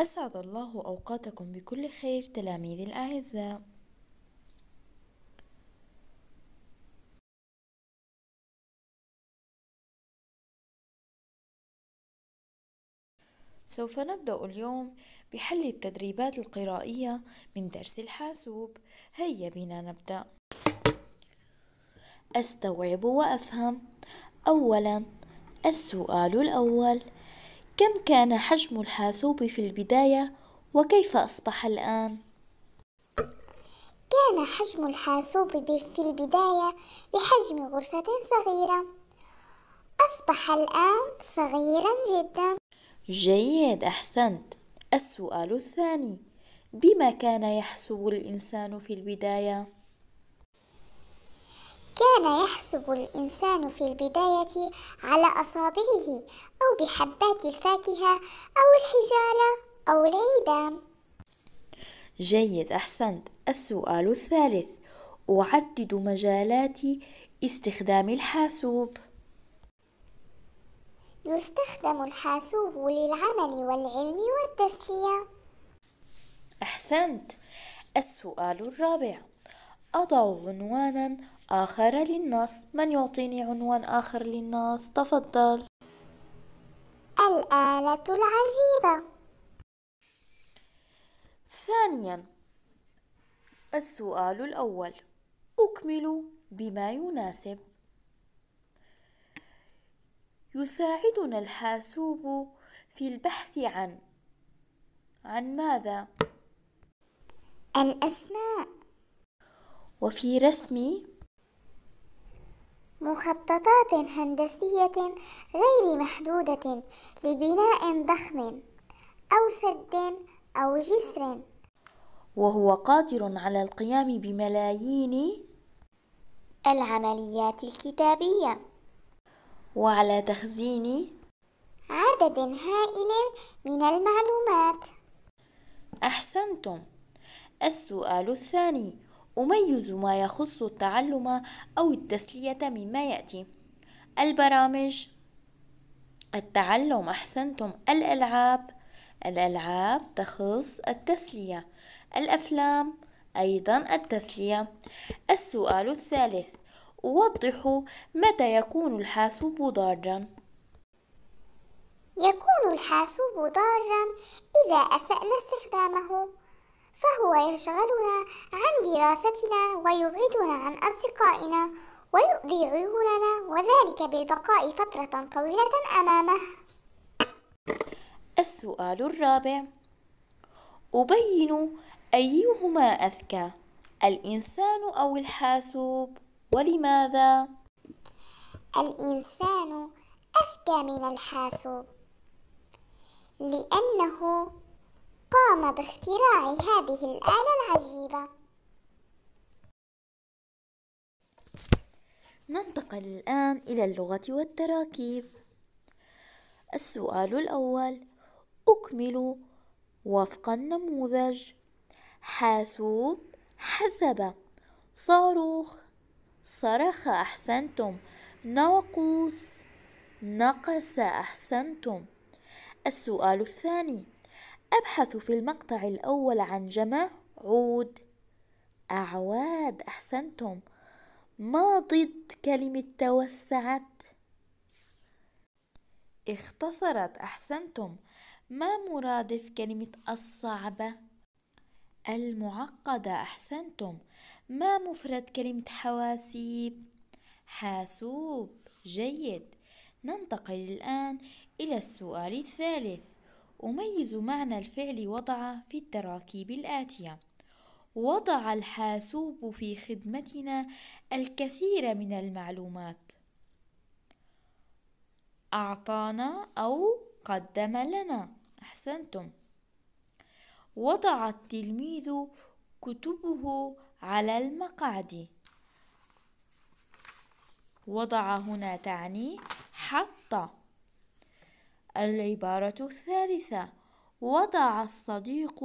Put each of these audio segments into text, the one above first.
أسعد الله أوقاتكم بكل خير تلاميذي الأعزاء سوف نبدأ اليوم بحل التدريبات القرائية من درس الحاسوب هيا بنا نبدأ أستوعب وأفهم أولا السؤال الأول كم كان حجم الحاسوب في البداية وكيف أصبح الآن؟ كان حجم الحاسوب في البداية بحجم غرفة صغيرة أصبح الآن صغيرا جدا جيد أحسنت السؤال الثاني بما كان يحسب الإنسان في البداية؟ كان يحسب الإنسان في البداية على أصابعه أو بحبات الفاكهة أو الحجارة أو العيدان جيد أحسنت السؤال الثالث أعدد مجالات استخدام الحاسوب يستخدم الحاسوب للعمل والعلم والتسلية أحسنت السؤال الرابع أضع عنوانا آخر للنص من يعطيني عنوان آخر للنص تفضل الآلة العجيبة ثانيا السؤال الأول أكمل بما يناسب يساعدنا الحاسوب في البحث عن عن ماذا؟ الأسماء وفي رسم مخططات هندسية غير محدودة لبناء ضخم أو سد أو جسر وهو قادر على القيام بملايين العمليات الكتابية وعلى تخزين عدد هائل من المعلومات أحسنتم السؤال الثاني أميز ما يخص التعلم أو التسلية مما يأتي البرامج التعلم أحسنتم الألعاب الألعاب تخص التسلية الأفلام أيضا التسلية السؤال الثالث وضحوا متى يكون الحاسوب ضارا يكون الحاسوب ضارا إذا أسأنا استخدامه فهو يشغلنا عن دراستنا ويبعدنا عن أصدقائنا ويؤذي عيوننا وذلك بالبقاء فترة طويلة أمامه السؤال الرابع أبين أيهما أذكى الإنسان أو الحاسوب ولماذا؟ الإنسان أذكى من الحاسوب لأنه قام باختراع هذه الآلة العجيبة ننتقل الآن إلى اللغة والتراكيب السؤال الأول أكمل وفق النموذج حاسوب حسب صاروخ صرخ أحسنتم ناقوس نقص أحسنتم السؤال الثاني أبحث في المقطع الأول عن جمع عود أعواد أحسنتم ما ضد كلمة توسعت اختصرت أحسنتم ما مرادف كلمة الصعبة المعقدة أحسنتم ما مفرد كلمة حواسيب حاسوب جيد ننتقل الآن إلى السؤال الثالث أميز معنى الفعل وضع في التراكيب الآتية وضع الحاسوب في خدمتنا الكثير من المعلومات أعطانا أو قدم لنا أحسنتم وضع التلميذ كتبه على المقعد وضع هنا تعني حط العبارة الثالثة وضع الصديق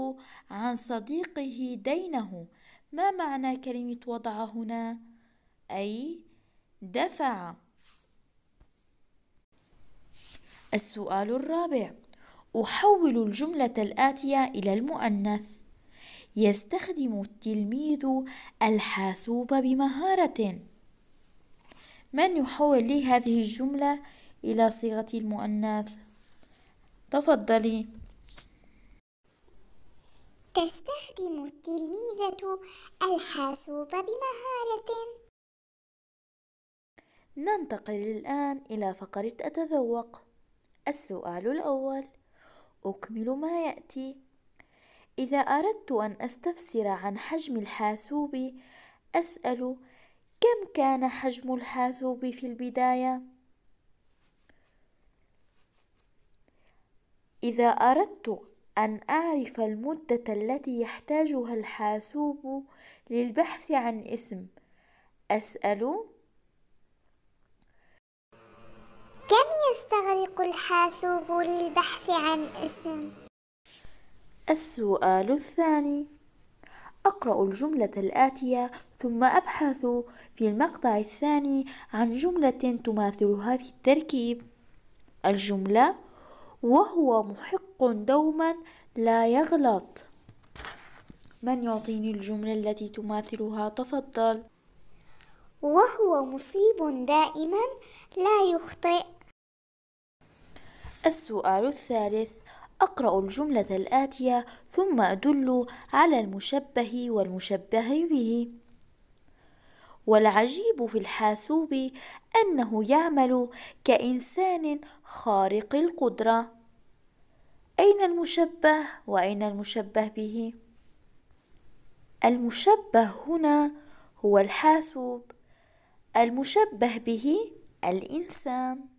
عن صديقه دينه ما معنى كلمة وضع هنا أي دفع السؤال الرابع أحول الجملة الآتية إلى المؤنث يستخدم التلميذ الحاسوب بمهارة من يحول لي هذه الجملة إلى صيغة المؤنث؟ تفضلي تستخدم التلميذة الحاسوب بمهارة ننتقل الآن إلى فقرة أتذوق السؤال الأول أكمل ما يأتي إذا أردت أن أستفسر عن حجم الحاسوب أسأل كم كان حجم الحاسوب في البداية؟ إذا أردت أن أعرف المدة التي يحتاجها الحاسوب للبحث عن اسم أسأل كم يستغرق الحاسوب للبحث عن اسم؟ السؤال الثاني أقرأ الجملة الآتية ثم أبحث في المقطع الثاني عن جملة تماثلها في التركيب الجملة وهو محق دوما لا يغلط من يعطيني الجملة التي تماثلها تفضل وهو مصيب دائما لا يخطئ السؤال الثالث أقرأ الجملة الآتية ثم أدل على المشبه والمشبه به والعجيب في الحاسوب أنه يعمل كإنسان خارق القدرة أين المشبه وأين المشبه به؟ المشبه هنا هو الحاسوب المشبه به الإنسان